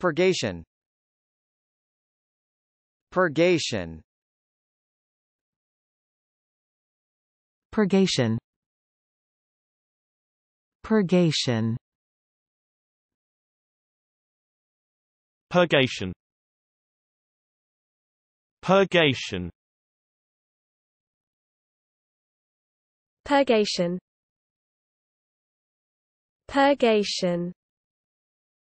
Purgation Purgation Purgation Purgation Purgation Purgation Purgation Purgation